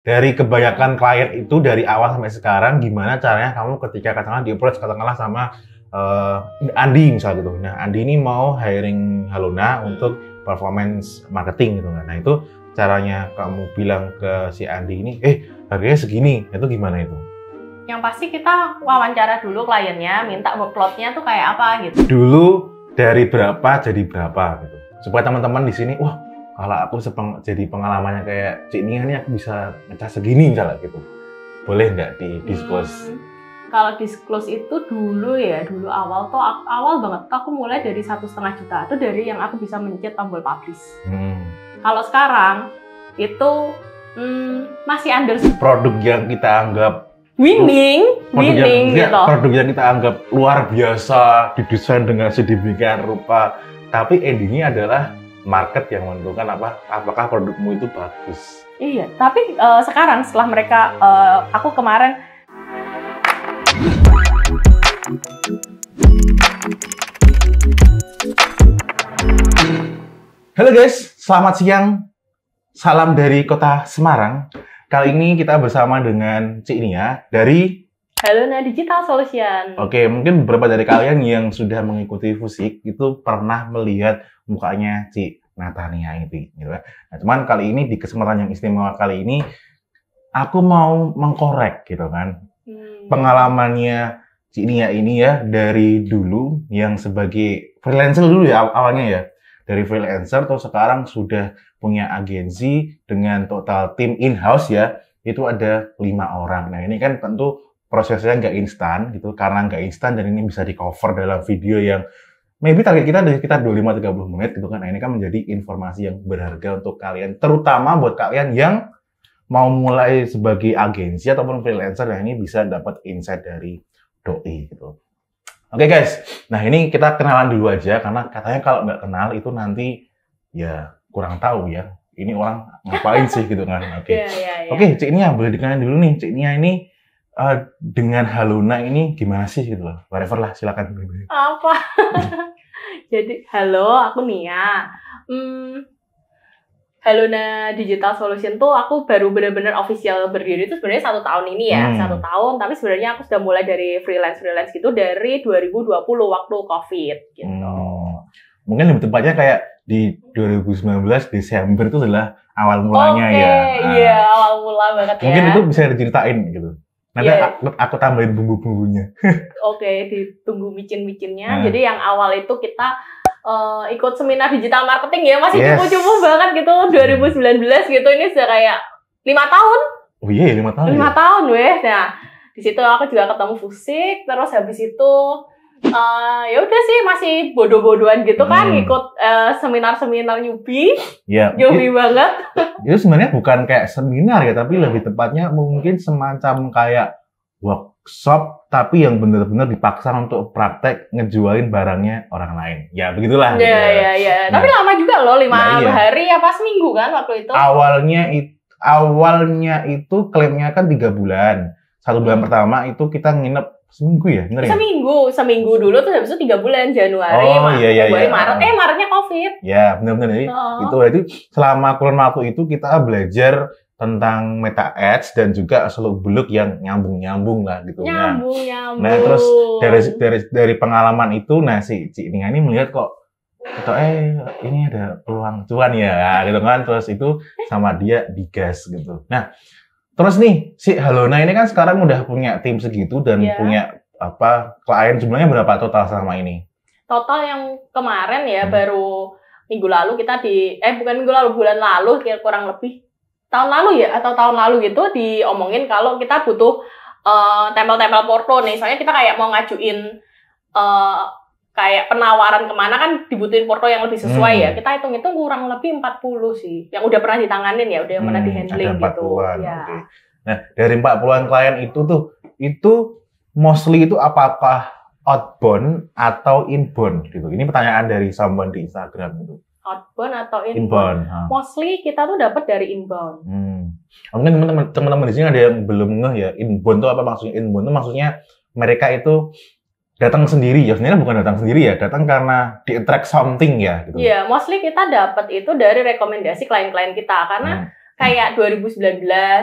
dari kebanyakan klien itu dari awal sampai sekarang gimana caranya kamu ketika katakanlah di approach katakanlah sama uh, Andi misalnya gitu. Nah Andi ini mau hiring Haluna untuk performance marketing gitu kan. Nah itu caranya kamu bilang ke si Andi ini, eh harganya segini, itu gimana itu? Yang pasti kita wawancara dulu kliennya, minta workloadnya tuh kayak apa gitu. Dulu dari berapa jadi berapa gitu. Supaya teman-teman di sini, wah kalau aku sepeng, jadi pengalamannya kayak Cik Nia ini aku bisa ngecas segini misalnya gitu boleh nggak di hmm. disclose hmm. kalau disclose itu dulu ya dulu awal tuh awal banget tuh aku mulai dari satu setengah juta itu dari yang aku bisa mencet tombol publish hmm. kalau sekarang itu hmm, masih under produk yang kita anggap winning, winning yang, gitu. Produk yang kita anggap luar biasa, didesain dengan sedemikian rupa, tapi endingnya adalah market yang menentukan apa apakah produkmu itu bagus. Iya, tapi uh, sekarang setelah mereka uh, aku kemarin Halo guys, selamat siang. Salam dari kota Semarang. Kali ini kita bersama dengan Cik Nia dari Haluna Digital Solution. Oke, mungkin beberapa dari kalian yang sudah mengikuti Fusik itu pernah melihat mukanya si Natania itu gitu ya. Nah, cuman kali ini di kesempatan yang istimewa kali ini aku mau mengkorek gitu kan. Hmm. Pengalamannya si Nia ini ya dari dulu yang sebagai freelancer dulu ya awalnya ya. Dari freelancer atau sekarang sudah punya agensi dengan total tim in-house ya itu ada lima orang. Nah ini kan tentu prosesnya nggak instan gitu karena nggak instan dan ini bisa di cover dalam video yang maybe target kita dari kita 25-30 menit gitu kan. Nah, ini kan menjadi informasi yang berharga untuk kalian, terutama buat kalian yang mau mulai sebagai agensi ataupun freelancer, nah ini bisa dapat insight dari doi gitu. Oke okay, guys, nah ini kita kenalan dulu aja karena katanya kalau nggak kenal itu nanti ya kurang tahu ya. Ini orang ngapain sih gitu kan? Oke, iya, iya, iya. oke, okay, Cik Nia boleh dikenalin dulu nih. Cik Nia ini uh, dengan Haluna ini gimana sih gitu loh. Whatever lah, silakan. Apa? Jadi, halo, aku Nia. Hmm, Haluna Digital Solution tuh aku baru bener-bener official berdiri itu sebenarnya satu tahun ini ya, hmm. satu tahun. Tapi sebenarnya aku sudah mulai dari freelance freelance gitu dari 2020 waktu COVID. Gitu. Hmm. Mungkin lebih tepatnya kayak di 2019 Desember itu adalah awal mulanya okay, ya. Iya, nah, awal mula banget mungkin ya. Mungkin itu bisa diceritain gitu. Nanti yeah. aku, tambahin bumbu-bumbunya. Oke, okay, ditunggu micin-micinnya. Nah. Jadi yang awal itu kita uh, ikut seminar digital marketing ya, masih yes. cukup-cukup banget gitu 2019 gitu. Ini sudah kayak lima tahun. Oh iya, yeah, lima tahun. Lima ya? tahun, weh. Nah, di situ aku juga ketemu Fusik, terus habis itu uh, ya udah sih masih bodoh-bodohan gitu kan hmm. ikut uh, seminar-seminar nyubi ya, nyubi banget itu sebenarnya bukan kayak seminar ya tapi lebih tepatnya mungkin semacam kayak workshop tapi yang benar-benar dipaksa untuk praktek ngejualin barangnya orang lain ya begitulah ya gitu. ya ya nah. tapi lama juga loh lima nah, iya. hari ya pas minggu kan waktu itu awalnya itu awalnya itu klaimnya kan tiga bulan satu bulan hmm. pertama itu kita nginep seminggu ya bener ya seminggu seminggu dulu tuh habis itu tiga bulan Januari oh, Maret, iya, iya, iya. Maret eh Maretnya COVID ya benar-benar jadi oh. itu Itu selama kurun waktu itu kita belajar tentang meta ads dan juga seluk beluk yang nyambung nyambung lah gitu nah, nyambung nyambung nah terus dari dari dari pengalaman itu nah si Cik ini melihat kok atau eh ini ada peluang cuan ya gitu kan terus itu sama dia digas gitu nah Terus nih si Halona ini kan sekarang udah punya tim segitu dan yeah. punya apa klien jumlahnya berapa total selama ini? Total yang kemarin ya hmm. baru minggu lalu kita di eh bukan minggu lalu bulan lalu kurang lebih tahun lalu ya atau tahun lalu gitu diomongin kalau kita butuh uh, tempel-tempel porto nih soalnya kita kayak mau ngajuin uh, kayak penawaran kemana kan dibutuhin porto yang lebih sesuai ya. hmm. ya. Kita hitung itu kurang lebih 40 sih. Yang udah pernah ditanganin ya, udah hmm, pernah dihandling gitu. Ya. Okay. Nah, dari 40-an klien itu tuh itu mostly itu apakah outbound atau inbound gitu. Ini pertanyaan dari someone di Instagram itu. Outbound atau inbound? inbound Mostly kita tuh dapat dari inbound. Hmm. Mungkin teman-teman teman-teman di sini ada yang belum ngeh ya, inbound itu apa maksudnya? Inbound itu maksudnya mereka itu datang sendiri ya sebenarnya bukan datang sendiri ya datang karena di attract something ya gitu. Iya, yeah, mostly kita dapat itu dari rekomendasi klien-klien kita karena hmm. kayak 2019,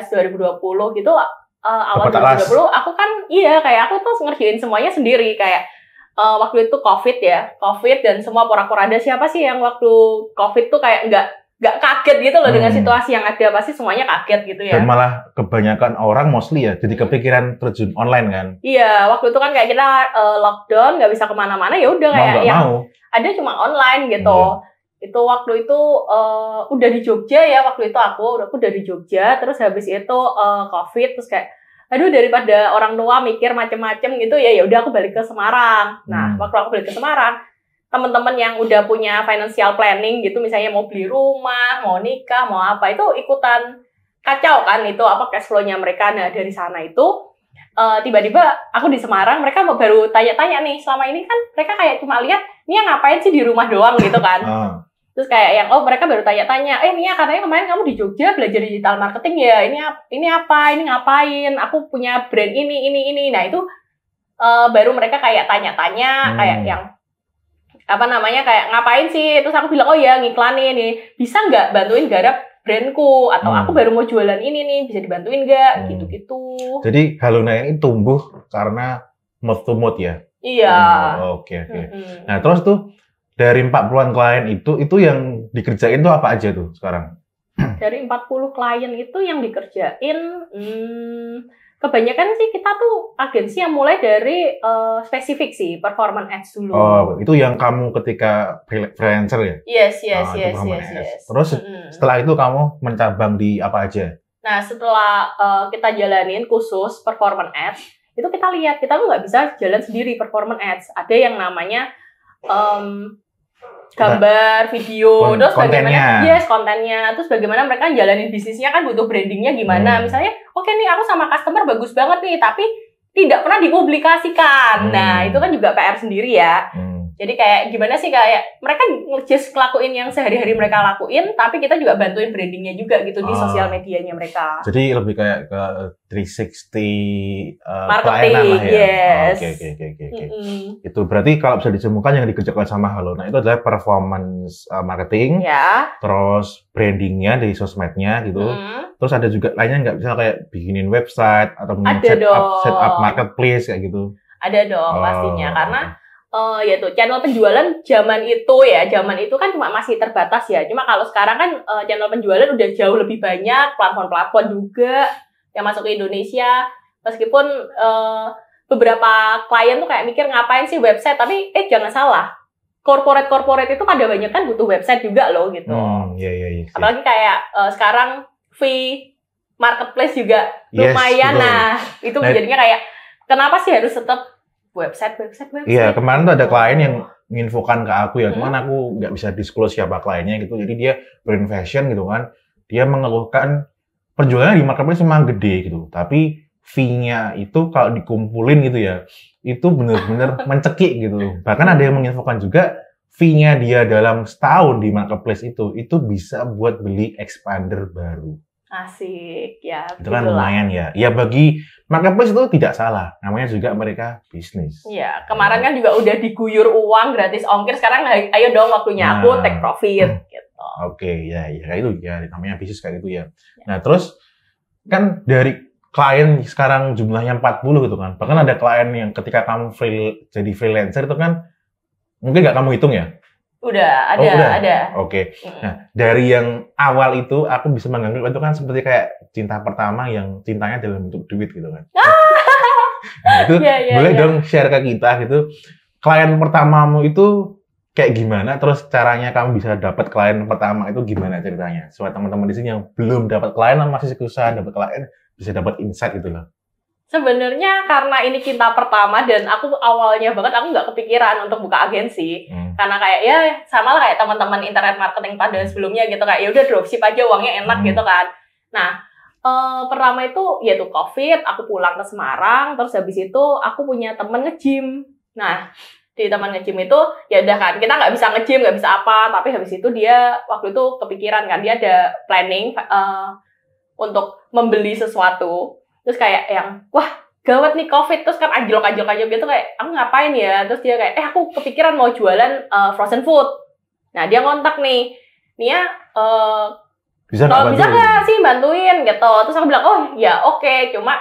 2020 gitu uh, awal dapet 2020 alas. aku kan iya kayak aku tuh ngerjain semuanya sendiri kayak uh, waktu itu covid ya covid dan semua porak-poranda siapa sih yang waktu covid tuh kayak enggak nggak kaget gitu loh hmm. dengan situasi yang ada pasti semuanya kaget gitu ya. Dan malah kebanyakan orang mostly ya jadi kepikiran terjun online kan. Iya waktu itu kan kayak kita uh, lockdown nggak bisa kemana-mana ya udah kayak yang mau. ada cuma online gitu. Hmm. Itu waktu itu uh, udah di Jogja ya waktu itu aku udah aku udah di Jogja terus habis itu uh, covid terus kayak aduh daripada orang tua mikir macem-macem gitu ya ya udah aku balik ke Semarang. Nah hmm. waktu aku balik ke Semarang teman-teman yang udah punya financial planning gitu misalnya mau beli rumah, mau nikah, mau apa itu ikutan kacau kan itu apa cash flow-nya mereka nah dari sana itu eh, tiba-tiba uh, aku di Semarang mereka baru tanya-tanya nih selama ini kan mereka kayak cuma lihat Nia ngapain sih di rumah doang gitu kan uh. terus kayak yang oh mereka baru tanya-tanya eh Nia katanya kemarin kamu di Jogja belajar digital marketing ya ini ini apa ini ngapain aku punya brand ini ini ini nah itu uh, baru mereka kayak tanya-tanya hmm. kayak yang apa namanya kayak ngapain sih terus aku bilang oh ya ngiklanin nih bisa nggak bantuin garap brandku atau hmm. aku baru mau jualan ini nih bisa dibantuin nggak hmm. gitu-gitu jadi Haluna ini tumbuh karena mouth to mouth ya iya oh, oke oke okay, nah terus tuh dari 40-an klien itu itu yang dikerjain tuh apa aja tuh sekarang dari 40 klien itu yang dikerjain hmm, kebanyakan sih kita tuh agensi yang mulai dari uh, spesifik sih performance ads dulu. Oh, itu yang kamu ketika freelancer ya? Yes, yes, oh, yes, yes, ads. yes. Terus mm setelah itu kamu mencabang di apa aja? Nah, setelah uh, kita jalanin khusus performance ads, itu kita lihat kita tuh nggak bisa jalan sendiri performance ads. Ada yang namanya um, gambar, video, Kon terus kontennya. bagaimana yes kontennya, terus bagaimana mereka jalanin bisnisnya kan butuh brandingnya gimana, hmm. misalnya oke okay nih aku sama customer bagus banget nih tapi tidak pernah dipublikasikan, nah, hmm. nah itu kan juga PR sendiri ya, hmm. Jadi kayak gimana sih kayak ya, mereka just kelakuin yang sehari-hari mereka lakuin, tapi kita juga bantuin brandingnya juga gitu di uh, sosial medianya mereka. Jadi lebih kayak ke 360 uh, eh, marketing lah ya. Yes. Ah, oke oke oke oke. Itu berarti kalau bisa ditemukan yang dikerjakan sama Halo, nah itu adalah performance uh, marketing, ya. terus brandingnya di sosmednya gitu. Mm. Terus ada juga lainnya nggak bisa kayak bikinin website atau set up, set up marketplace kayak gitu. Ada dong oh. pastinya karena uh, tuh, channel penjualan zaman itu ya zaman itu kan cuma masih terbatas ya cuma kalau sekarang kan uh, channel penjualan udah jauh lebih banyak platform-platform juga yang masuk ke Indonesia meskipun uh, beberapa klien tuh kayak mikir ngapain sih website tapi eh jangan salah corporate-corporate itu pada banyak kan butuh website juga loh gitu. Oh, iya, iya, iya. Apalagi kayak uh, sekarang fee marketplace juga lumayan. yes, Nah, itu nah, jadinya kayak kenapa sih harus tetap website website website. Iya kemarin tuh ada oh. klien yang menginfokan ke aku ya, hmm. cuman aku nggak bisa disclose siapa kliennya gitu. Jadi dia brand fashion gitu kan, dia mengeluhkan perjualannya di marketplace memang gede gitu, tapi fee-nya itu kalau dikumpulin gitu ya, itu benar-benar mencekik gitu. Bahkan ada yang hmm. menginfokan juga fee-nya dia dalam setahun di marketplace itu, itu bisa buat beli expander baru. Asik, ya. Itu kan lumayan ya. Ya bagi marketplace itu tidak salah. Namanya juga mereka bisnis. Ya, kemarin kan juga udah diguyur uang gratis ongkir. Sekarang ayo dong waktunya nah, aku take profit. Hmm. Gitu. Oke, ya, ya kayak itu ya. Namanya bisnis kayak gitu ya. ya. Nah terus kan dari klien sekarang jumlahnya 40 gitu kan. Bahkan ada klien yang ketika kamu free, jadi freelancer itu kan mungkin nggak kamu hitung ya Udah, oh, ada, oh, udah. ada. Oke. Okay. Nah, dari yang awal itu aku bisa menganggap itu kan seperti kayak cinta pertama yang cintanya dalam bentuk duit gitu kan. Ah! nah, itu yeah, yeah, boleh yeah. dong share ke kita gitu. Klien pertamamu itu kayak gimana? Terus caranya kamu bisa dapat klien pertama itu gimana ceritanya? soal teman-teman di sini yang belum dapat klien masih susah dapat klien bisa dapat insight gitu loh. Sebenarnya karena ini cinta pertama dan aku awalnya banget aku nggak kepikiran untuk buka agensi hmm. karena kayak ya sama lah kayak teman-teman internet marketing pada hmm. sebelumnya gitu kayak ya udah dropship aja uangnya enak hmm. gitu kan. Nah eh, pertama itu yaitu covid aku pulang ke Semarang terus habis itu aku punya temen ngejim. Nah di teman ngejim itu ya udah kan kita nggak bisa ngejim nggak bisa apa tapi habis itu dia waktu itu kepikiran kan dia ada planning eh, untuk membeli sesuatu terus kayak yang wah gawat nih covid terus kan anjlok-anjlok aja dia tuh kayak aku ngapain ya terus dia kayak eh aku kepikiran mau jualan uh, frozen food nah dia ngontak nih Nia uh, bisa kalau bisa nggak gitu? sih bantuin gitu terus aku bilang oh ya oke okay. cuma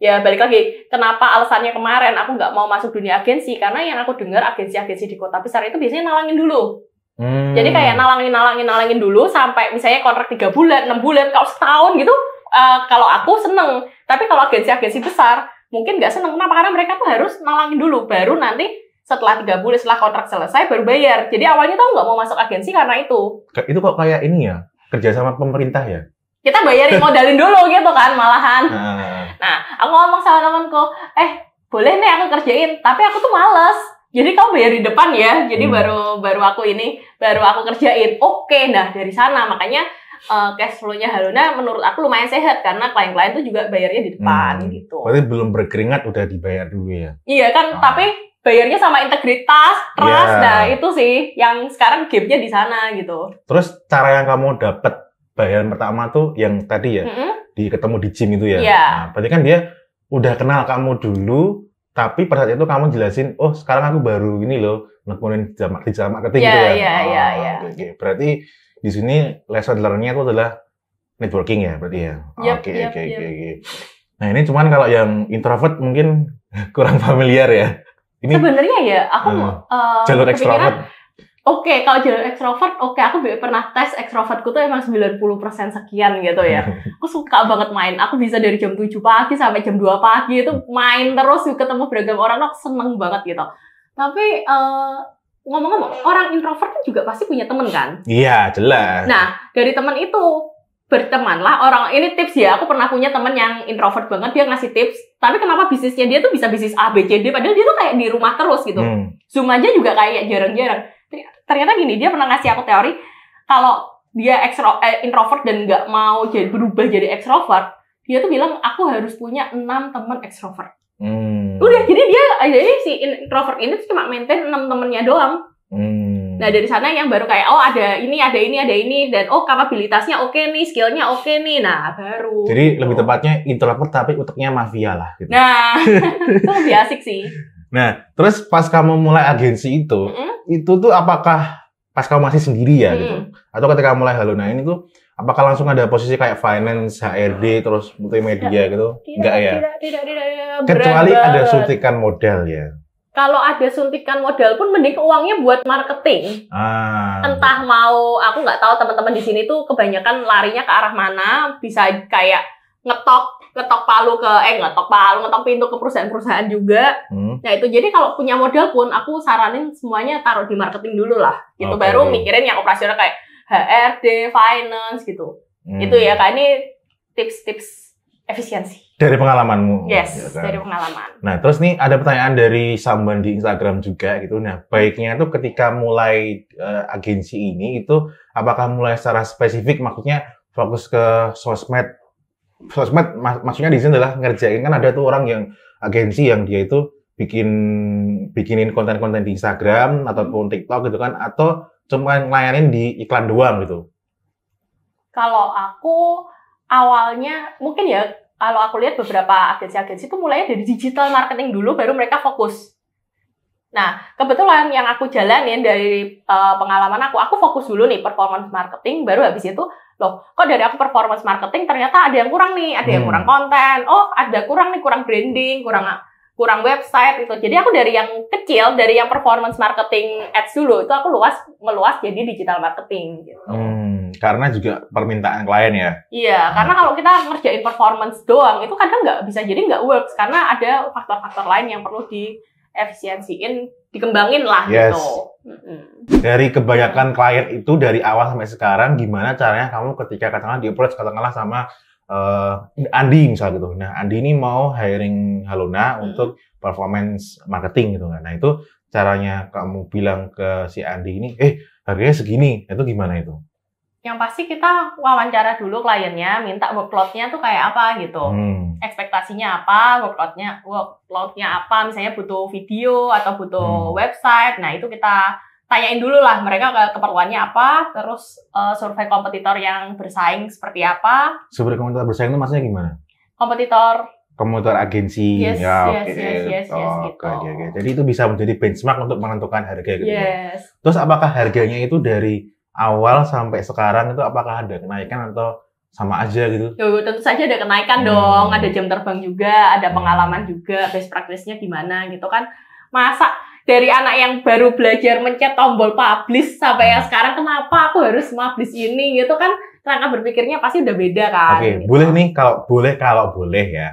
ya balik lagi kenapa alasannya kemarin aku nggak mau masuk dunia agensi karena yang aku dengar agensi-agensi di kota besar itu biasanya nalangin dulu hmm. jadi kayak nalangin nalangin nalangin dulu sampai misalnya kontrak tiga bulan enam bulan kalau setahun gitu uh, kalau aku seneng tapi kalau agensi-agensi besar mungkin nggak seneng. Kenapa? Karena mereka tuh harus nalangin dulu, baru nanti setelah tiga bulan setelah kontrak selesai baru bayar. Jadi awalnya tuh nggak mau masuk agensi karena itu. Itu kok kayak ini ya kerja sama pemerintah ya? Kita bayarin modalin dulu gitu kan malahan. Nah, nah aku ngomong sama temanku, eh boleh nih aku kerjain, tapi aku tuh males. Jadi kamu bayar di depan ya. Jadi hmm. baru baru aku ini baru aku kerjain. Oke, nah dari sana makanya uh, cash flow-nya Haruna menurut aku lumayan sehat karena klien-klien tuh juga bayarnya di depan hmm. gitu. Berarti belum berkeringat udah dibayar dulu ya? Iya kan, ah. tapi bayarnya sama integritas, trust. Yeah. Nah, itu sih yang sekarang game-nya di sana gitu. Terus cara yang kamu dapat bayaran pertama tuh yang tadi ya, mm -hmm. di ketemu di gym itu ya. Yeah. Nah, berarti kan dia udah kenal kamu dulu, tapi pada saat itu kamu jelasin, oh sekarang aku baru ini loh, nekunin di jamak yeah, gitu iya, ya. Iya, iya, ah, iya. Berarti di sini lesson learn-nya itu adalah networking ya berarti ya. Oke oke oke oke. Nah ini cuman kalau yang introvert mungkin kurang familiar ya. Ini sebenarnya ya aku uh, uh, jalur extrovert Oke, okay, kalau jalur extrovert oke okay, aku pernah tes extrovertku tuh emang 90% sekian gitu ya. aku suka banget main. Aku bisa dari jam 7 pagi sampai jam 2 pagi itu main terus ketemu beragam orang, aku seneng banget gitu. Tapi uh, ngomong-ngomong iya. orang introvert kan juga pasti punya temen kan iya jelas nah dari temen itu bertemanlah orang ini tips ya aku pernah punya temen yang introvert banget dia ngasih tips tapi kenapa bisnisnya dia tuh bisa bisnis A B C D padahal dia tuh kayak di rumah terus gitu hmm. zoom aja juga kayak jarang-jarang ternyata gini dia pernah ngasih aku teori kalau dia ekstro eh, introvert dan nggak mau jadi berubah jadi ekstrovert dia tuh bilang aku harus punya enam teman ekstrovert hmm Hmm. Udah, jadi dia jadi si introvert ini cuma maintain enam temennya doang. Hmm. Nah dari sana yang baru kayak oh ada ini ada ini ada ini dan oh kapabilitasnya oke okay nih skillnya oke okay nih nah baru. Jadi gitu. lebih tepatnya introvert tapi utaknya mafia lah. Gitu. Nah itu lebih asik sih. Nah terus pas kamu mulai agensi itu -hmm. itu tuh apakah pas kamu masih sendiri ya mm. gitu atau ketika mulai haluna ini tuh apakah langsung ada posisi kayak finance HRD terus multimedia tidak, gitu tidak, enggak tidak, ya? Tidak tidak tidak. tidak Kecuali ada suntikan modal ya. Kalau ada suntikan modal pun mending uangnya buat marketing. Ah. Entah mau aku nggak tahu teman-teman di sini tuh kebanyakan larinya ke arah mana, bisa kayak ngetok ngetok palu ke eh ngetok palu ngetok pintu ke perusahaan-perusahaan juga. Hmm. Nah itu jadi kalau punya modal pun aku saranin semuanya taruh di marketing dulu lah. Itu okay. baru mikirin yang operasional kayak HRD, finance gitu. Hmm. Itu ya kan? ini tips-tips efisiensi. Dari pengalamanmu. Yes, ya kan? dari pengalaman. Nah, terus nih ada pertanyaan dari Samban di Instagram juga gitu. Nah, baiknya itu ketika mulai uh, agensi ini itu apakah mulai secara spesifik maksudnya fokus ke sosmed sosmed mak maksudnya di sini adalah ngerjain kan ada tuh orang yang agensi yang dia itu bikin bikinin konten-konten di Instagram ataupun TikTok gitu kan atau cuma ngelayanin di iklan doang gitu. Kalau aku awalnya mungkin ya kalau aku lihat beberapa agensi-agensi itu mulainya dari digital marketing dulu baru mereka fokus. Nah, kebetulan yang aku jalanin dari uh, pengalaman aku, aku fokus dulu nih performance marketing, baru habis itu loh, kok dari aku performance marketing ternyata ada yang kurang nih, ada yang hmm. kurang konten, oh ada kurang nih, kurang branding, kurang kurang website itu Jadi aku dari yang kecil, dari yang performance marketing ads dulu itu aku luas meluas jadi digital marketing gitu. Hmm karena juga permintaan klien ya. Iya, hmm. karena kalau kita ngerjain performance doang itu kadang nggak bisa jadi nggak works karena ada faktor-faktor lain yang perlu di efisiensiin, dikembangin lah gitu. yes. gitu. Hmm. Dari kebanyakan klien itu dari awal sampai sekarang gimana caranya kamu ketika katakanlah di approach katakanlah sama uh, Andi misalnya gitu. Nah, Andi ini mau hiring Haluna hmm. untuk performance marketing gitu kan. Nah, itu caranya kamu bilang ke si Andi ini, eh harganya segini, itu gimana itu? yang pasti kita wawancara dulu kliennya, minta workloadnya tuh kayak apa gitu. Hmm. Ekspektasinya apa, workloadnya workloadnya apa, misalnya butuh video atau butuh hmm. website. Nah, itu kita tanyain dulu lah mereka keperluannya apa, terus uh, survei kompetitor yang bersaing seperti apa. Survei kompetitor bersaing itu maksudnya gimana? Kompetitor kompetitor agensi yes, ya yes, okay. yes, yes, yes, oh, gitu. okay, okay. jadi itu bisa menjadi benchmark untuk menentukan harga gitu ya. yes. terus apakah harganya itu dari awal sampai sekarang itu apakah ada kenaikan atau sama aja gitu? Yo, tentu saja ada kenaikan hmm. dong, ada jam terbang juga, ada hmm. pengalaman juga, best practice-nya gimana gitu kan. Masa dari anak yang baru belajar mencet tombol publish sampai yang hmm. sekarang kenapa aku harus publish ini gitu kan rangka berpikirnya pasti udah beda kan. Oke, okay, gitu. boleh nih kalau boleh kalau boleh ya.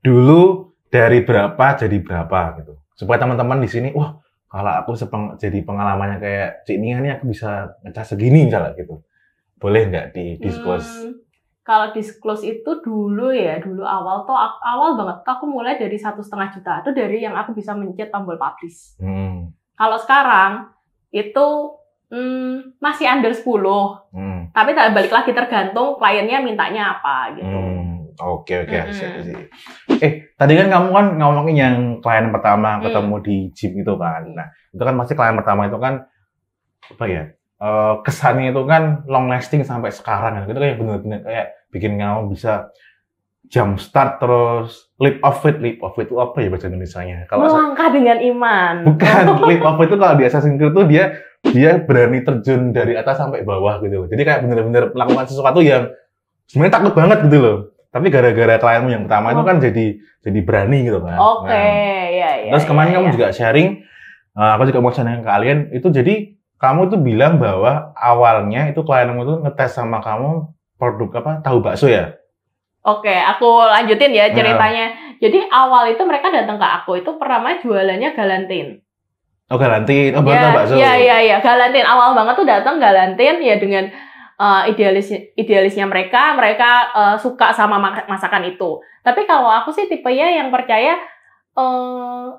Dulu dari berapa jadi berapa gitu. Supaya teman-teman di sini, wah kalau aku sepeng, jadi pengalamannya kayak Cik Nia ini aku bisa ngecas segini misalnya gitu. Boleh nggak di disclose? Hmm, kalau disclose itu dulu ya, dulu awal tuh awal banget tuh aku mulai dari satu setengah juta itu dari yang aku bisa mencet tombol publish. Hmm. Kalau sekarang itu hmm, masih under 10. Hmm. Tapi balik lagi tergantung kliennya mintanya apa gitu. Hmm, oke oke. Okay, okay. hmm eh tadi kan kamu kan ngomongin yang klien pertama hmm. ketemu di gym itu kan. Hmm. Nah, itu kan masih klien pertama itu kan apa ya? Uh, kesannya itu kan long lasting sampai sekarang gitu kayak bener-bener kayak bikin kamu bisa jump start terus leap of faith leap of faith itu apa ya bahasa Indonesia-nya kalau melangkah dengan iman bukan leap of faith itu kalau di Assassin's Creed itu dia dia berani terjun dari atas sampai bawah gitu jadi kayak bener-bener melakukan sesuatu yang sebenarnya takut banget gitu loh tapi gara-gara klienmu yang pertama oh. itu kan jadi jadi berani gitu kan. Oke, okay. nah. ya, ya Terus ya, kemarin ya, ya. kamu juga sharing, uh, aku juga mau sharing ke kalian itu jadi kamu itu bilang bahwa awalnya itu klienmu tuh ngetes sama kamu produk apa tahu bakso ya? Oke, aku lanjutin ya nah. ceritanya. Nah. Jadi awal itu mereka datang ke aku itu pertama jualannya galantin. Oh galantin, oh ya, bakso. Iya iya iya, galantin awal banget tuh datang galantin ya dengan uh, idealis idealisnya mereka, mereka uh, suka sama masakan itu. Tapi kalau aku sih tipenya yang percaya uh,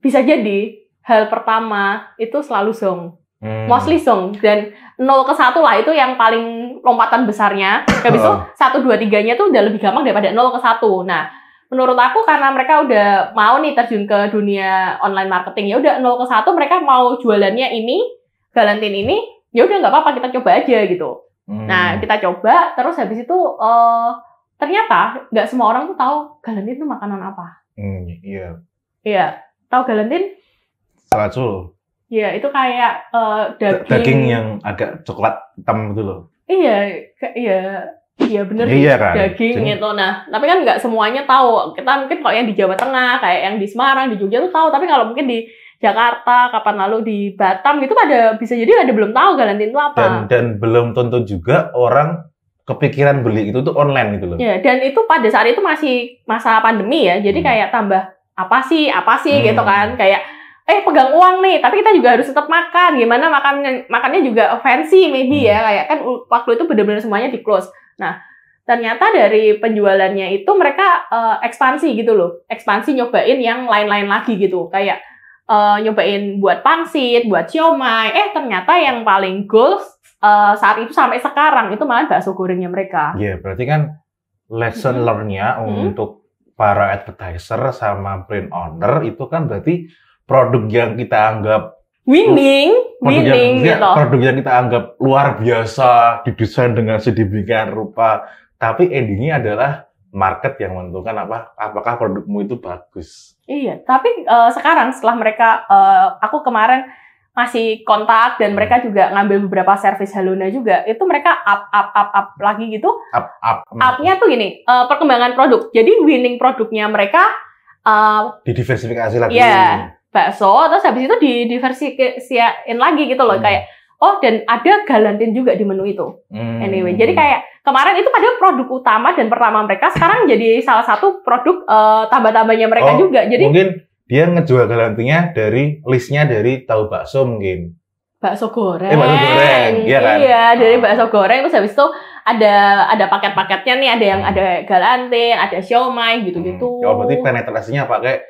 bisa jadi hal pertama itu selalu song. Hmm. Mostly song dan 0 ke 1 lah itu yang paling lompatan besarnya. Habis itu 1 2 3-nya tuh udah lebih gampang daripada 0 ke 1. Nah, menurut aku karena mereka udah mau nih terjun ke dunia online marketing ya udah 0 ke 1 mereka mau jualannya ini, galantin ini, ya udah nggak apa-apa kita coba aja gitu. Hmm. Nah, kita coba terus habis itu uh, ternyata nggak semua orang tuh tahu galentin itu makanan apa. Hmm, iya. Iya, tahu galantin? Solo. Iya, itu kayak uh, daging daging yang agak coklat hitam gitu loh. Iya, iya. Iya bener iya, kan? daging Jadi, gitu. Nah, tapi kan nggak semuanya tahu. Kita mungkin kalau yang di Jawa Tengah, kayak yang di Semarang, di Jogja tuh tahu. Tapi kalau mungkin di Jakarta, kapan lalu di Batam itu pada bisa jadi ada belum tahu Galantin itu apa. Dan, dan belum tentu juga orang kepikiran beli itu tuh online gitu loh. Ya, dan itu pada saat itu masih masa pandemi ya. Jadi hmm. kayak tambah apa sih, apa sih hmm. gitu kan. Kayak eh pegang uang nih, tapi kita juga harus tetap makan. Gimana makan makannya juga fancy maybe ya, hmm. ya. Kayak kan waktu itu benar-benar semuanya di close. Nah, ternyata dari penjualannya itu mereka uh, ekspansi gitu loh. Ekspansi nyobain yang lain-lain lagi gitu. Kayak uh, nyobain buat pangsit, buat siomay. Eh ternyata yang paling goals uh, saat itu sampai sekarang itu malah bakso gorengnya mereka. Iya, yeah, berarti kan lesson mm-hmm. learn-nya hmm. untuk para advertiser sama brand owner itu kan berarti produk yang kita anggap winning, produk winning yang, gitu. Produk yang kita anggap luar biasa didesain dengan sedemikian rupa, tapi endingnya adalah market yang menentukan apa apakah produkmu itu bagus. Iya, tapi uh, sekarang setelah mereka, uh, aku kemarin masih kontak dan mereka hmm. juga ngambil beberapa service Haluna juga, itu mereka up up up up lagi gitu. Up up. Hmm. Upnya tuh gini, uh, perkembangan produk. Jadi winning produknya mereka. Uh, Didiversifikasi lagi. Iya, yeah, bakso. Terus habis itu didiversifikasiin lagi gitu loh, hmm. kayak oh dan ada galantin juga di menu itu hmm. anyway jadi kayak kemarin itu padahal produk utama dan pertama mereka sekarang jadi salah satu produk uh, tambah-tambahnya mereka oh, juga jadi mungkin dia ngejual galantinya dari listnya dari tahu bakso mungkin bakso goreng. Eh, bakso goreng, iya kan? Iya, dari ah. bakso goreng terus habis itu ada ada paket-paketnya nih, ada yang ada galantin, ada siomay gitu-gitu. Hmm. Ya, berarti penetrasinya pakai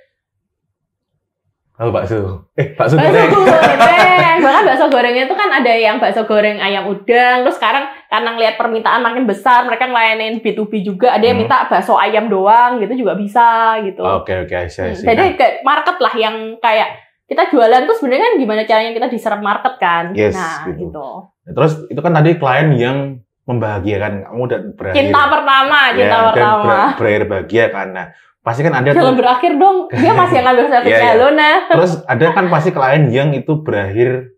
Oh, bakso. Eh, bakso, bakso goreng. goreng. Bahkan bakso gorengnya itu kan ada yang bakso goreng ayam udang. Terus sekarang karena ngelihat permintaan makin besar, mereka ngelayanin B2B juga. Ada yang hmm. minta bakso ayam doang gitu juga bisa gitu. Oh, oke, oke. saya sih. Hmm, jadi nah. kayak market lah yang kayak kita jualan tuh sebenarnya kan gimana caranya kita diserap market kan. Yes, nah, gitu. gitu. Nah, terus itu kan tadi klien yang membahagiakan kamu dan berakhir. Ya, cinta pertama, cinta ya, pertama. Dan berakhir bahagia karena pasti kan ada film berakhir dong dia masih yang ngambil selfie yeah, yeah. terus ada kan pasti klien yang itu berakhir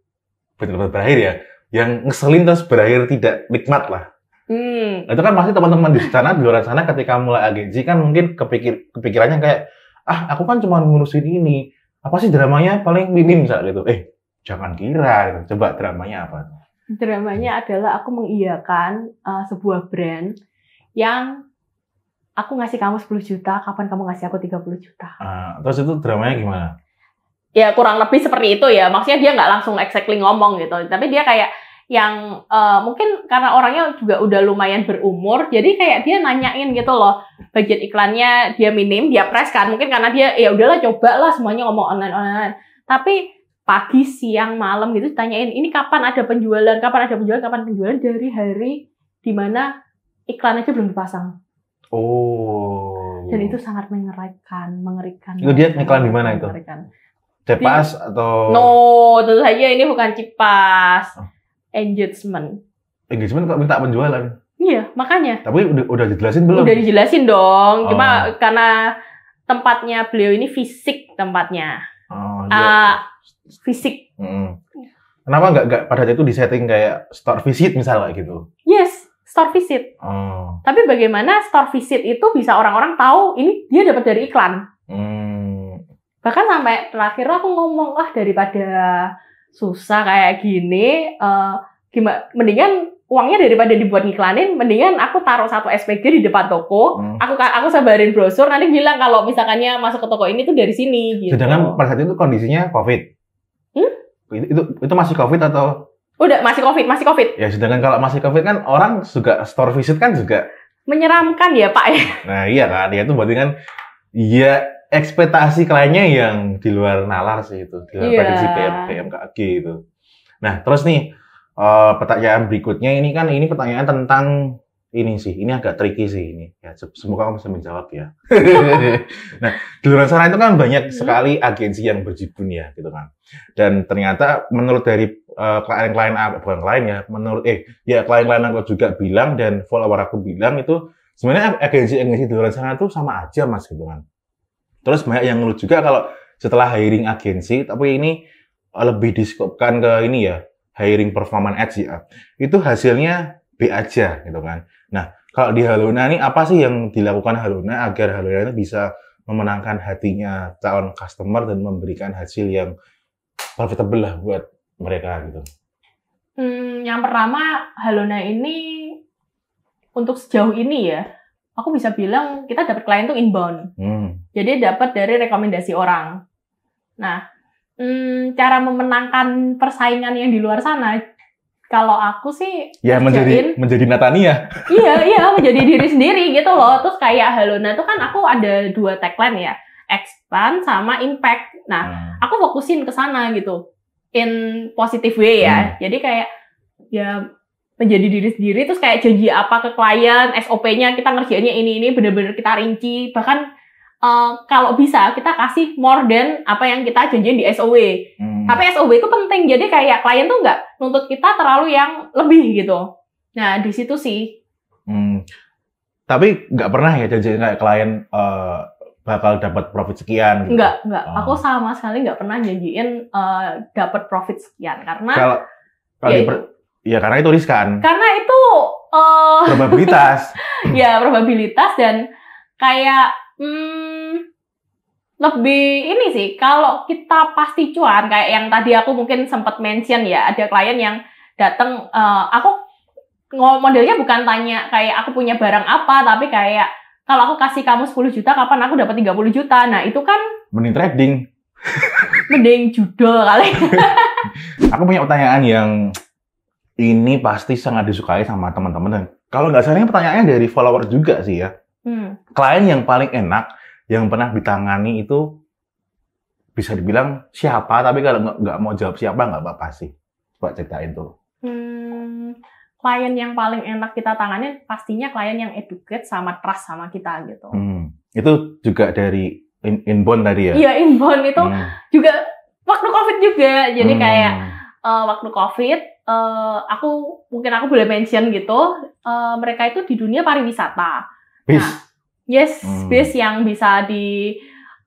benar-benar berakhir ya yang ngeselin terus berakhir tidak nikmat lah hmm. Nah, itu kan pasti teman-teman di sana di luar sana ketika mulai agensi kan mungkin kepikir kepikirannya kayak ah aku kan cuma ngurusin ini apa sih dramanya paling minim saat itu eh jangan kira gitu. coba dramanya apa dramanya adalah aku mengiyakan uh, sebuah brand yang aku ngasih kamu 10 juta, kapan kamu ngasih aku 30 juta. Uh, terus itu dramanya gimana? Ya kurang lebih seperti itu ya. Maksudnya dia nggak langsung exactly ngomong gitu. Tapi dia kayak yang uh, mungkin karena orangnya juga udah lumayan berumur, jadi kayak dia nanyain gitu loh budget iklannya dia minim, dia press kan mungkin karena dia ya udahlah cobalah semuanya ngomong online online. Tapi pagi, siang, malam gitu tanyain ini kapan ada penjualan, kapan ada penjualan, kapan penjualan dari hari dimana iklan aja belum dipasang Oh. Dan itu sangat mengerikan, mengerikan. Itu dia iklan di mana itu? Mengerikan. Cepas dia, atau? No, tentu saja ini bukan cipas. Oh. Engagement. Engagement kok minta penjualan? Iya, makanya. Tapi udah, udah dijelasin belum? Udah dijelasin dong. Oh. Cuma karena tempatnya beliau ini fisik tempatnya. Oh, uh, fisik. Hmm. Kenapa nggak pada itu di setting kayak store visit misalnya gitu? Yes, store visit. Oh. Tapi bagaimana store visit itu bisa orang-orang tahu ini dia dapat dari iklan. Hmm. Bahkan sampai terakhir aku ngomong lah daripada susah kayak gini, uh, eh, gimana? Mendingan uangnya daripada dibuat iklanin, mendingan aku taruh satu SPG di depan toko. Hmm. Aku aku sabarin brosur, nanti bilang kalau misalkannya masuk ke toko ini tuh dari sini. Gitu. Sedangkan pada saat itu kondisinya COVID. Hmm? itu itu masih COVID atau Udah masih covid, masih covid. Ya sedangkan kalau masih covid kan orang juga store visit kan juga menyeramkan ya pak ya. Nah iya kan, ya itu berarti kan ya ekspektasi kliennya yang di luar nalar sih itu, di luar yeah. prediksi PM, PMKG itu. Nah terus nih uh, pertanyaan berikutnya ini kan ini pertanyaan tentang ini sih, ini agak tricky sih ini. Ya, semoga kamu bisa menjawab ya. nah, di luar sana itu kan banyak hmm. sekali agensi yang berjibun ya, gitu kan. Dan ternyata menurut dari Eh, klien-klien uh, bukan klien ya menurut eh ya klien-klien aku juga bilang dan follower aku bilang itu sebenarnya agensi-agensi di luar sana itu sama aja mas gitu kan terus banyak yang ngeluh juga kalau setelah hiring agensi tapi ini lebih diskopkan ke ini ya hiring performance ads ya itu hasilnya B aja gitu kan nah kalau di haluna ini apa sih yang dilakukan haluna agar haluna itu bisa memenangkan hatinya calon customer dan memberikan hasil yang profitable lah buat mereka gitu? Hmm, yang pertama Halona ini untuk sejauh ini ya, aku bisa bilang kita dapat klien tuh inbound. Hmm. Jadi dapat dari rekomendasi orang. Nah, hmm, cara memenangkan persaingan yang di luar sana, kalau aku sih ya menjadi menjadi Natania. Iya iya menjadi diri sendiri gitu loh. Terus kayak Halona tuh kan aku ada dua tagline ya expand sama impact. Nah, hmm. aku fokusin ke sana gitu in positive way ya. Hmm. Jadi kayak ya menjadi diri sendiri terus kayak janji apa ke klien, SOP-nya kita ngerjainnya ini ini bener-bener kita rinci. Bahkan uh, kalau bisa kita kasih more than apa yang kita janjiin di SOW. Hmm. Tapi SOW itu penting. Jadi kayak klien tuh nggak nuntut kita terlalu yang lebih gitu. Nah, di situ sih. Hmm. Tapi nggak pernah ya janjiin kayak klien uh, bakal dapat profit sekian gitu. Enggak, enggak. Oh. Aku sama sekali enggak pernah janjiin uh, eh, dapat profit sekian karena kalau, ya, ya karena itu riskan. Karena itu uh, probabilitas. ya, probabilitas dan kayak hmm, lebih ini sih kalau kita pasti cuan kayak yang tadi aku mungkin sempat mention ya ada klien yang datang uh, eh, aku modelnya bukan tanya kayak aku punya barang apa tapi kayak kalau aku kasih kamu 10 juta kapan aku dapat 30 juta nah itu kan mending trading mending judul kali aku punya pertanyaan yang ini pasti sangat disukai sama teman-teman kalau nggak salah ini pertanyaannya dari follower juga sih ya hmm. klien yang paling enak yang pernah ditangani itu bisa dibilang siapa tapi kalau nggak mau jawab siapa nggak apa-apa sih coba ceritain tuh hmm, klien yang paling enak kita tangani pastinya klien yang educate sama trust sama kita gitu. Hmm. Itu juga dari in inbound tadi ya? Iya inbound itu hmm. juga waktu covid juga jadi hmm. kayak uh, waktu covid uh, aku mungkin aku boleh mention gitu uh, mereka itu di dunia pariwisata. Bis. Nah, yes hmm. bis yang bisa di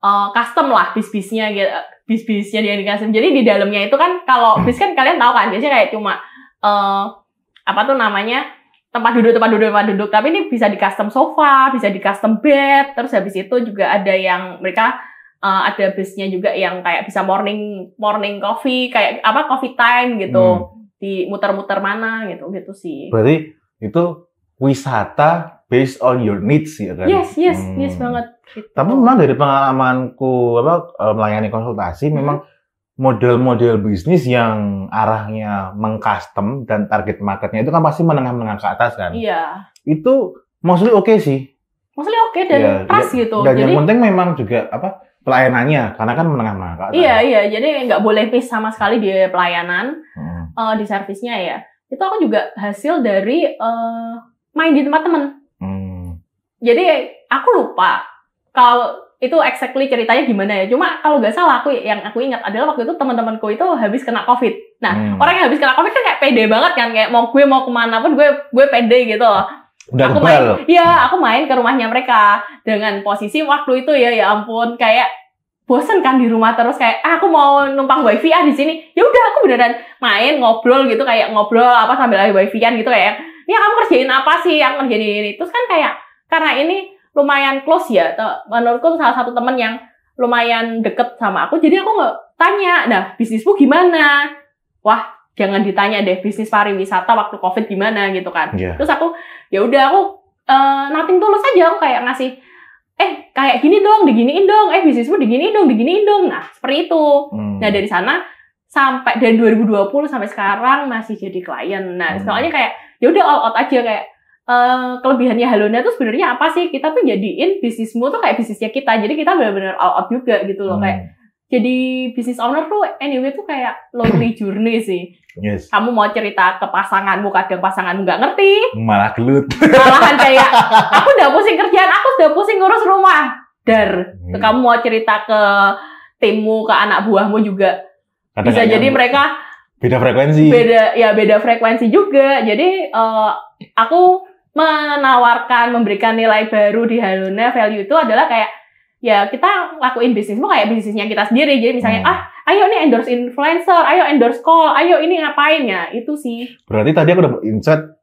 uh, custom lah bis-bisnya gitu bis-bisnya di custom. Jadi di dalamnya itu kan kalau hmm. bis kan kalian tahu kan biasanya kayak cuma uh, apa tuh namanya tempat duduk tempat duduk tempat duduk tapi ini bisa di custom sofa bisa di custom bed terus habis itu juga ada yang mereka uh, ada bisnya juga yang kayak bisa morning morning coffee kayak apa coffee time gitu hmm. di muter-muter mana gitu gitu sih berarti itu wisata based on your needs ya kan yes yes hmm. yes banget gitu. tapi memang dari pengalamanku apa eh, melayani konsultasi hmm. memang model-model bisnis yang arahnya mengcustom dan target marketnya itu kan pasti menengah-menengah ke atas kan? Iya. Itu mostly oke okay sih. Mostly oke okay dan ya, pas ya, gitu. Dan Jadi, yang penting memang juga apa pelayanannya karena kan menengah-menengah ke atas. Iya iya. Jadi nggak boleh miss sama sekali di pelayanan hmm. uh, di servisnya ya. Itu aku juga hasil dari uh, main di tempat temen. Hmm. Jadi aku lupa kalau itu exactly ceritanya gimana ya. Cuma kalau nggak salah aku yang aku ingat adalah waktu itu teman-temanku itu habis kena covid. Nah hmm. orang yang habis kena covid kan kayak pede banget kan kayak mau gue mau kemana pun gue gue pede gitu loh. Udah aku main, ya aku main ke rumahnya mereka dengan posisi waktu itu ya ya ampun kayak bosen kan di rumah terus kayak ah, aku mau numpang wifi ah di sini ya udah aku beneran main ngobrol gitu kayak ngobrol apa sambil wifi an gitu kayak ya kamu kerjain apa sih yang kerjain ini terus kan kayak karena ini lumayan close ya menurutku salah satu temen yang lumayan deket sama aku jadi aku nggak tanya nah bisnismu gimana wah jangan ditanya deh bisnis pariwisata waktu covid gimana gitu kan yeah. terus aku ya udah aku uh, nothing tulus aja aku kayak ngasih eh kayak gini dong diginiin dong eh bisnismu diginiin dong diginiin dong nah seperti itu hmm. nah dari sana sampai dari 2020 sampai sekarang masih jadi klien nah hmm. soalnya kayak ya udah all out aja kayak Uh, kelebihannya Halona tuh sebenarnya apa sih? Kita tuh jadiin bisnismu tuh kayak bisnisnya kita. Jadi kita benar-benar all out juga gitu loh. Hmm. Kayak jadi bisnis owner tuh anyway tuh kayak lonely journey sih. Yes. Kamu mau cerita ke pasanganmu, kadang pasanganmu nggak ngerti. Malah gelut. Malahan kayak, aku udah pusing kerjaan, aku udah pusing ngurus rumah. Dar, hmm. kamu mau cerita ke timmu, ke anak buahmu juga. Kadang Bisa jadi mereka beda frekuensi. Beda, ya beda frekuensi juga. Jadi uh, aku menawarkan, memberikan nilai baru di Haluna value itu adalah kayak ya kita lakuin bisnis bisnismu kayak bisnisnya kita sendiri. Jadi misalnya hmm. ah ayo nih endorse influencer, ayo endorse call, ayo ini ngapain ya itu sih. Berarti tadi aku udah insert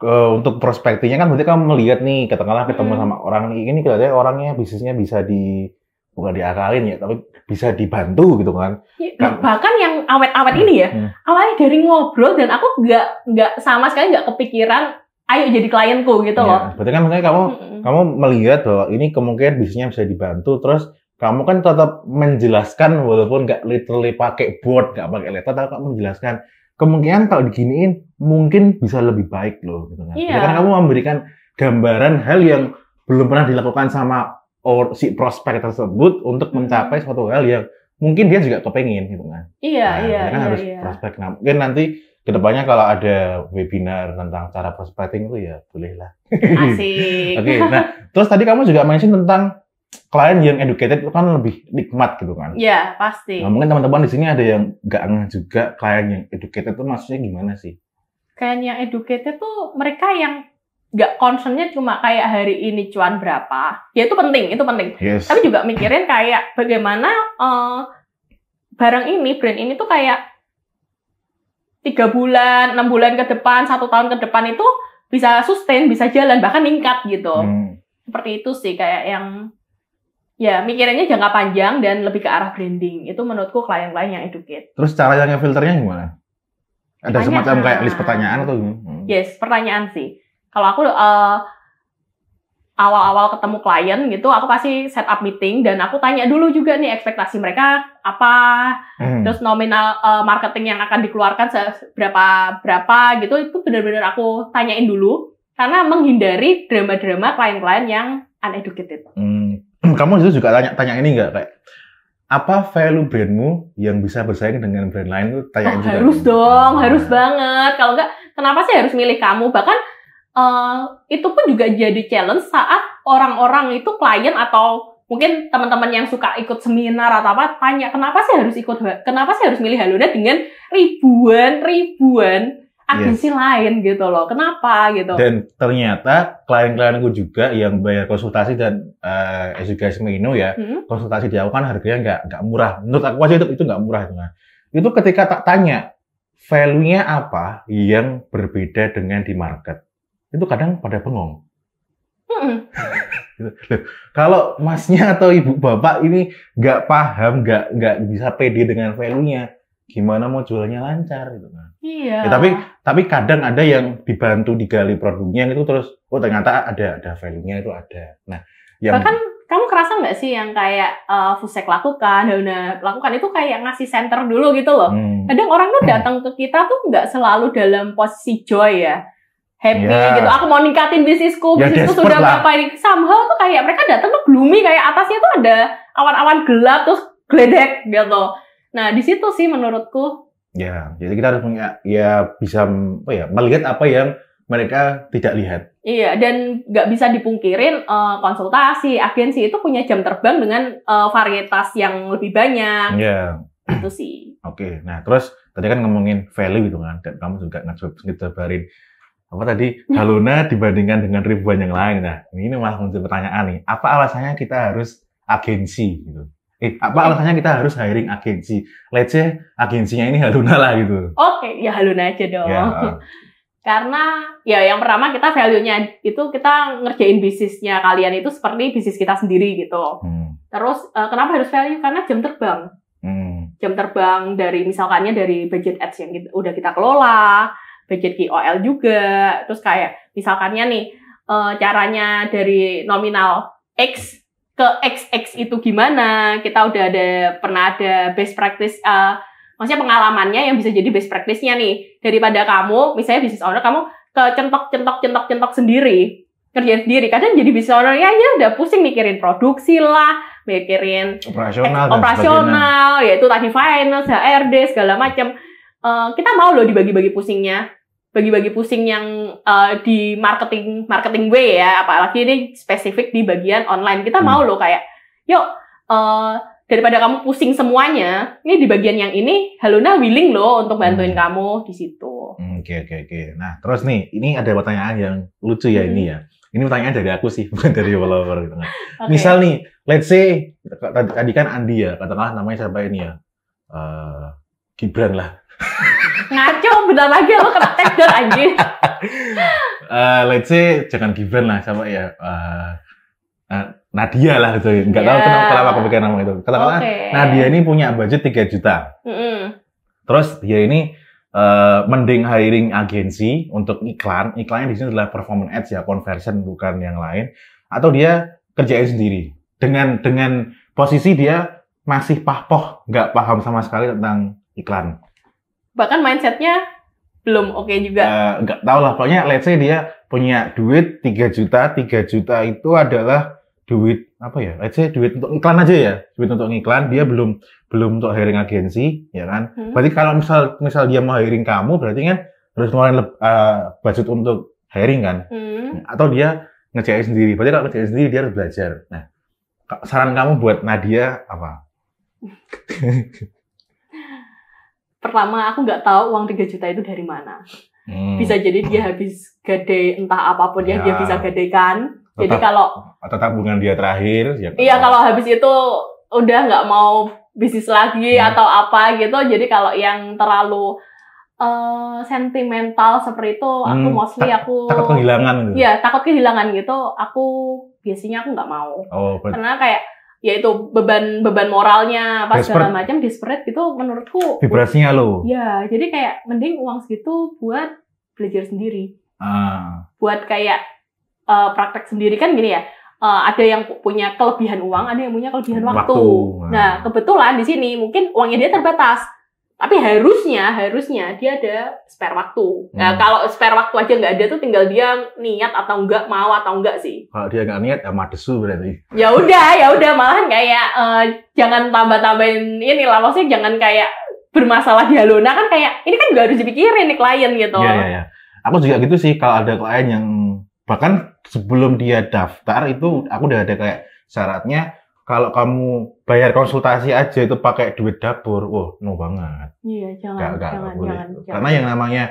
uh, untuk prospektinya kan berarti kamu melihat nih katakanlah ketemu hmm. sama orang ini kira-kira orangnya bisnisnya bisa di bukan diakalin ya tapi bisa dibantu gitu kan, iya, kan nah, bahkan yang awet-awet ini ya hmm. awalnya dari ngobrol dan aku nggak nggak sama sekali nggak kepikiran ayo jadi klienku gitu ya, loh. Berarti kan maksudnya kamu hmm kamu melihat bahwa ini kemungkinan bisnisnya bisa dibantu terus kamu kan tetap menjelaskan walaupun nggak literally pakai board nggak pakai letter tapi kamu menjelaskan kemungkinan kalau diginiin mungkin bisa lebih baik loh gitu kan. Iya. Karena kamu memberikan gambaran hal yang belum pernah dilakukan sama or si prospek tersebut untuk mencapai suatu hal yang mungkin dia juga kepengen gitu kan. Iya, nah, iya, kan iya, harus iya. prospek. Nah, mungkin nanti kedepannya kalau ada webinar tentang cara prospecting itu ya bolehlah. Asik. Oke, okay, nah terus tadi kamu juga mention tentang klien yang educated itu kan lebih nikmat gitu kan? Iya pasti. Nah, mungkin teman-teman di sini ada yang nggak juga klien yang educated itu maksudnya gimana sih? Klien yang educated tuh mereka yang nggak concernnya cuma kayak hari ini cuan berapa, ya itu penting, itu penting. Yes. Tapi juga mikirin kayak bagaimana uh, barang ini, brand ini tuh kayak tiga bulan, enam bulan ke depan, satu tahun ke depan itu bisa sustain, bisa jalan, bahkan meningkat gitu. Hmm. Seperti itu sih kayak yang ya mikirannya jangka panjang dan lebih ke arah branding. Itu menurutku klien-klien yang educate. Terus cara yang filternya gimana? Ada semacam kayak list pertanyaan atau gimana? Hmm. Yes, pertanyaan sih. Kalau aku uh, awal-awal ketemu klien gitu, aku pasti set up meeting dan aku tanya dulu juga nih ekspektasi mereka apa, hmm. terus nominal uh, marketing yang akan dikeluarkan seberapa berapa gitu, itu benar-benar aku tanyain dulu karena menghindari drama-drama klien-klien yang uneducated. Hmm. Kamu itu juga tanya tanya ini enggak kayak apa value brandmu yang bisa bersaing dengan brand lain tuh tanyain nah, juga. Harus dong, ah. harus banget. Kalau enggak kenapa sih harus milih kamu? Bahkan uh, itu pun juga jadi challenge saat orang-orang itu klien atau mungkin teman-teman yang suka ikut seminar atau apa tanya kenapa sih harus ikut kenapa sih harus milih Haloda dengan ribuan ribuan agensi yes. lain gitu loh kenapa gitu dan ternyata klien-klienku juga yang bayar konsultasi dan uh, edukasi menu ya hmm? konsultasi di aku kan harganya nggak nggak murah menurut aku aja itu itu nggak murah itu itu ketika tak tanya value-nya apa yang berbeda dengan di market itu kadang pada bengong. Gitu. Kalau masnya atau ibu bapak ini nggak paham, nggak nggak bisa pede dengan value-nya, gimana mau jualnya lancar gitu kan? Iya. Ya, tapi tapi kadang ada yang dibantu digali produknya itu terus, oh ternyata ada ada value-nya itu ada. Nah, yang bahkan kamu kerasa nggak sih yang kayak uh, Fusek lakukan, Dauna lakukan itu kayak ngasih center dulu gitu loh. Hmm. Kadang orang tuh datang ke kita tuh nggak selalu dalam posisi joy ya happy yeah. gitu. Aku mau ningkatin bisnisku, ya, bisnisku sudah berapa ini. Somehow tuh kayak mereka datang tuh gloomy kayak atasnya tuh ada awan-awan gelap terus gledek gitu. Nah, di situ sih menurutku. Ya, jadi kita harus punya ya bisa oh ya melihat apa yang mereka tidak lihat. Iya, dan nggak bisa dipungkirin uh, konsultasi agensi itu punya jam terbang dengan uh, varietas yang lebih banyak. Iya. Yeah. Itu sih. Oke, okay. nah terus tadi kan ngomongin value gitu kan, dan kamu juga ngejabarin apa tadi Haluna dibandingkan dengan ribuan yang lain. Nah, ini malah muncul pertanyaan nih. Apa alasannya kita harus agensi gitu? Eh, apa alasannya kita harus hiring agensi? Let's say agensinya ini Haluna lah gitu. Oke, okay, ya Haluna aja dong. Ya. Karena ya yang pertama kita value-nya itu kita ngerjain bisnisnya kalian itu seperti bisnis kita sendiri gitu. Hmm. Terus eh, kenapa harus value? Karena jam terbang. Hmm. Jam terbang dari misalkannya dari budget ads yang kita, udah kita kelola, budget KOL juga. Terus kayak misalkannya nih uh, caranya dari nominal X ke XX itu gimana? Kita udah ada pernah ada best practice uh, maksudnya pengalamannya yang bisa jadi best practice-nya nih. Daripada kamu misalnya bisnis owner kamu ke centok centok centok centok sendiri kerja sendiri kadang jadi bisnis owner ya ya udah pusing mikirin produksi lah mikirin operasional eh, operasional itu tadi finance HRD segala macam uh, kita mau loh dibagi-bagi pusingnya bagi-bagi pusing yang uh, di marketing marketing gue ya apalagi ini spesifik di bagian online kita hmm. mau loh kayak yuk uh, daripada kamu pusing semuanya ini di bagian yang ini Haluna willing loh untuk hmm. bantuin hmm. kamu di situ hmm, oke oke oke nah terus nih ini ada pertanyaan yang lucu ya hmm. ini ya ini pertanyaan dari aku sih bukan dari follower gitu kan. okay. misal nih let's say tadi kan Andi ya katakanlah namanya siapa ini ya uh, Gibran lah Ngaco, bentar lagi lo kena take down anjir. uh, eh, let's say jangan given lah sama ya uh, uh, Nadia lah gitu. Enggak yeah. tahu ya. kenapa kenapa aku pikir nama itu. Katakanlah okay. Nadia ini punya budget 3 juta. Mm -hmm. Terus dia ini uh, mending hiring agensi untuk iklan. Iklannya di sini adalah performance ads ya, conversion bukan yang lain. Atau dia kerjain sendiri dengan dengan posisi dia masih pahpoh, nggak paham sama sekali tentang iklan bahkan mindsetnya belum oke okay juga. Eh, nggak uh, tau lah, pokoknya let's say dia punya duit 3 juta, 3 juta itu adalah duit apa ya? Let's say duit untuk iklan aja ya, duit untuk iklan dia belum belum untuk hiring agensi, ya kan? Hmm. Berarti kalau misal misal dia mau hiring kamu, berarti kan harus ngeluarin uh, budget untuk hiring kan? Hmm. Atau dia ngejai sendiri. Berarti kalau ngejai sendiri dia harus belajar. Nah, saran kamu buat Nadia apa? pertama aku nggak tahu uang 3 juta itu dari mana. Hmm. Bisa jadi dia habis gede entah apapun yang ya. dia ya. bisa gedekan. Tetap, jadi kalau tetap hubungan dia terakhir. Ya iya kalau habis itu udah nggak mau bisnis lagi hmm. atau apa gitu. Jadi kalau yang terlalu uh, sentimental seperti itu, aku hmm, mostly ta aku takut kehilangan. Gitu. Iya takut kehilangan gitu. Aku biasanya aku nggak mau. Oh, Karena kayak yaitu beban beban moralnya apa segala macam desperate gitu menurutku vibrasinya lo ya jadi kayak mending uang segitu buat belajar sendiri ah. buat kayak uh, praktek sendiri kan gini ya uh, ada yang punya kelebihan uang ada yang punya kelebihan waktu, waktu. nah kebetulan di sini mungkin uangnya dia terbatas tapi harusnya, harusnya dia ada spare waktu. Nah, hmm. Nah, kalau spare waktu aja nggak ada tuh tinggal dia niat atau nggak mau atau nggak sih. Kalau dia nggak niat, ya madesu berarti. Ya udah, ya udah malahan kayak uh, jangan tambah-tambahin ini lah. Maksudnya jangan kayak bermasalah di Halona kan kayak ini kan nggak harus dipikirin nih klien gitu. Iya, iya, iya. Aku juga gitu sih kalau ada klien yang bahkan sebelum dia daftar itu aku udah ada kayak syaratnya kalau kamu bayar konsultasi aja itu pakai duit dapur, oh no banget. Iya, jangan, gak, gak, jangan, jangan, jangan. Karena yang namanya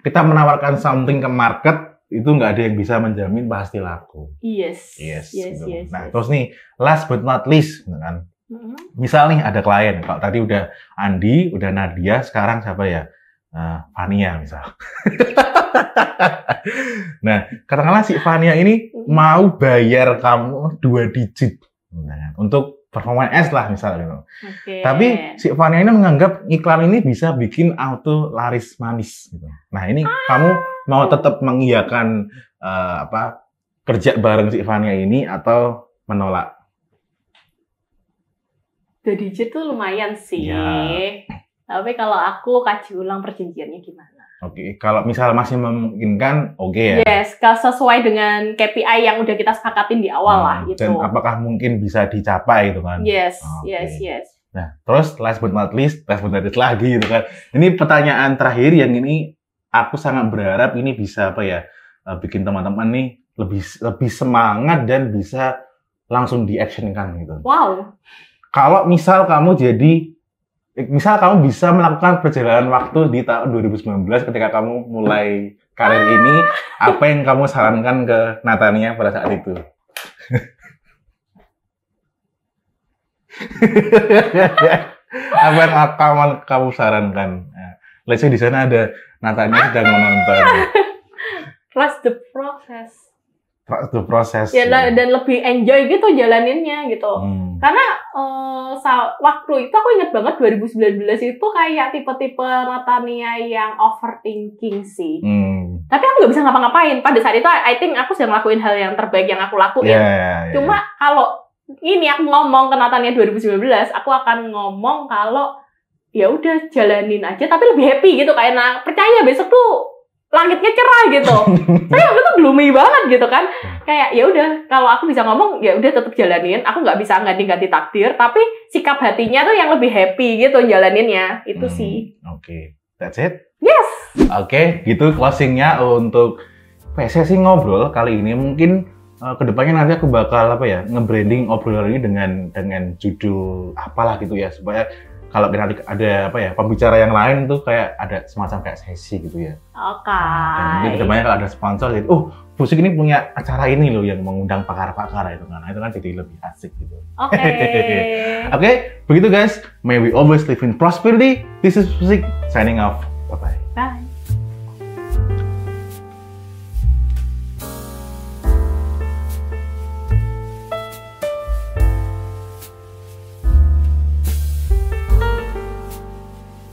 kita menawarkan something ke market itu nggak ada yang bisa menjamin pasti laku. Yes. Yes. Yes. Gitu. yes nah, yes. terus nih last but not least, gitu kan? Mm-hmm. Misal nih ada klien, kalau tadi udah Andi, udah Nadia, sekarang siapa ya? Uh, Fania misal. nah, katakanlah si Fania ini mm-hmm. mau bayar kamu dua digit untuk performa S lah misalnya gitu. Okay. Tapi si Fania ini menganggap iklan ini bisa bikin auto laris manis gitu. Nah ini ah. kamu mau tetap mengiyakan uh, apa kerja bareng si Fania ini atau menolak? The digit tuh lumayan sih. Ya. Tapi kalau aku kaji ulang perjanjiannya gimana? Oke, okay. kalau misal masih memungkinkan, oke okay ya. Yes, kalau sesuai dengan KPI yang udah kita sepakatin di awal nah, lah hmm, gitu. Dan apakah mungkin bisa dicapai gitu kan? Yes, ah, okay. yes, yes. Nah, terus last but not least, last but not least lagi gitu kan. Ini pertanyaan terakhir yang ini aku sangat berharap ini bisa apa ya eh, bikin teman-teman nih lebih lebih semangat dan bisa langsung di-action-kan gitu. Wow. Kalau misal kamu jadi misal kamu bisa melakukan perjalanan waktu di tahun 2019 ketika kamu mulai karir ah. ini, apa yang kamu sarankan ke Natania pada saat itu? apa yang kamu, kamu sarankan? Nah, let's say di sana ada Natania sedang menonton. Trust the process itu proses ya, ya. dan lebih enjoy gitu jalaninnya gitu hmm. karena uh, waktu itu aku inget banget 2019 itu kayak tipe-tipe Natania yang overthinking sih hmm. tapi aku nggak bisa ngapa-ngapain pada saat itu I think aku sudah ngelakuin hal yang terbaik yang aku lakuin yeah, yeah, yeah. cuma kalau ini aku ngomong ke Natania 2019 aku akan ngomong kalau ya udah jalanin aja tapi lebih happy gitu kayak nah percaya besok tuh langitnya cerah gitu. Tapi waktu itu gloomy banget gitu kan. Hmm. Kayak ya udah kalau aku bisa ngomong ya udah tetap jalanin. Aku nggak bisa nggak ganti takdir, tapi sikap hatinya tuh yang lebih happy gitu jalaninnya. Itu hmm, sih. Oke, okay. that's it. Yes. Oke, okay, gitu closingnya untuk PSSI ngobrol kali ini mungkin eh, kedepannya nanti aku bakal apa ya ngebranding obrolan ini dengan dengan judul apalah gitu ya supaya kalau nanti ada apa ya pembicara yang lain tuh kayak ada semacam kayak sesi gitu ya. Oke. Okay. Nah, kedepannya kalau ada sponsor jadi, oh Busik ini punya acara ini loh yang mengundang pakar-pakar itu kan, nah, itu kan jadi lebih asik gitu. Oke. Okay. Oke, okay, begitu guys. May we always live in prosperity. This is Busik signing off. Bye-bye. Bye.